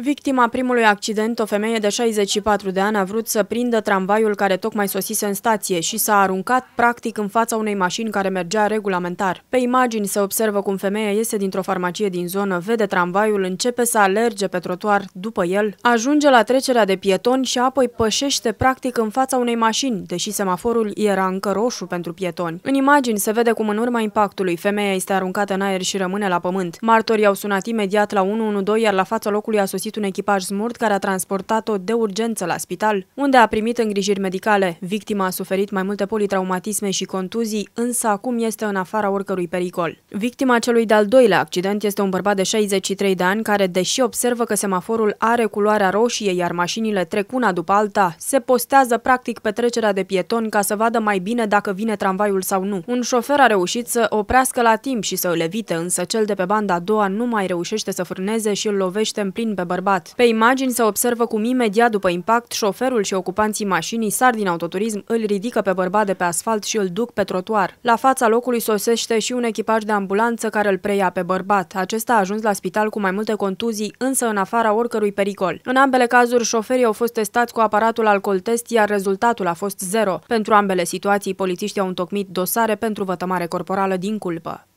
Victima primului accident, o femeie de 64 de ani, a vrut să prindă tramvaiul care tocmai sosise în stație și s-a aruncat practic în fața unei mașini care mergea regulamentar. Pe imagini se observă cum femeia iese dintr-o farmacie din zonă, vede tramvaiul, începe să alerge pe trotuar după el, ajunge la trecerea de pietoni și apoi pășește practic în fața unei mașini, deși semaforul era încă roșu pentru pietoni. În imagini se vede cum în urma impactului femeia este aruncată în aer și rămâne la pământ. Martorii au sunat imediat la 112, iar la fața locului a sosit găsit un echipaj smurt care a transportat-o de urgență la spital, unde a primit îngrijiri medicale. Victima a suferit mai multe politraumatisme și contuzii, însă acum este în afara oricărui pericol. Victima celui de-al doilea accident este un bărbat de 63 de ani care, deși observă că semaforul are culoarea roșie, iar mașinile trec una după alta, se postează practic pe trecerea de pieton ca să vadă mai bine dacă vine tramvaiul sau nu. Un șofer a reușit să oprească la timp și să îl evite, însă cel de pe banda a doua nu mai reușește să frâneze și îl lovește în plin pe bărbat bărbat. Pe imagini se observă cum imediat după impact, șoferul și ocupanții mașinii sar din autoturism, îl ridică pe bărbat de pe asfalt și îl duc pe trotuar. La fața locului sosește și un echipaj de ambulanță care îl preia pe bărbat. Acesta a ajuns la spital cu mai multe contuzii, însă în afara oricărui pericol. În ambele cazuri, șoferii au fost testați cu aparatul alcool test, iar rezultatul a fost zero. Pentru ambele situații, polițiștii au întocmit dosare pentru vătămare corporală din culpă.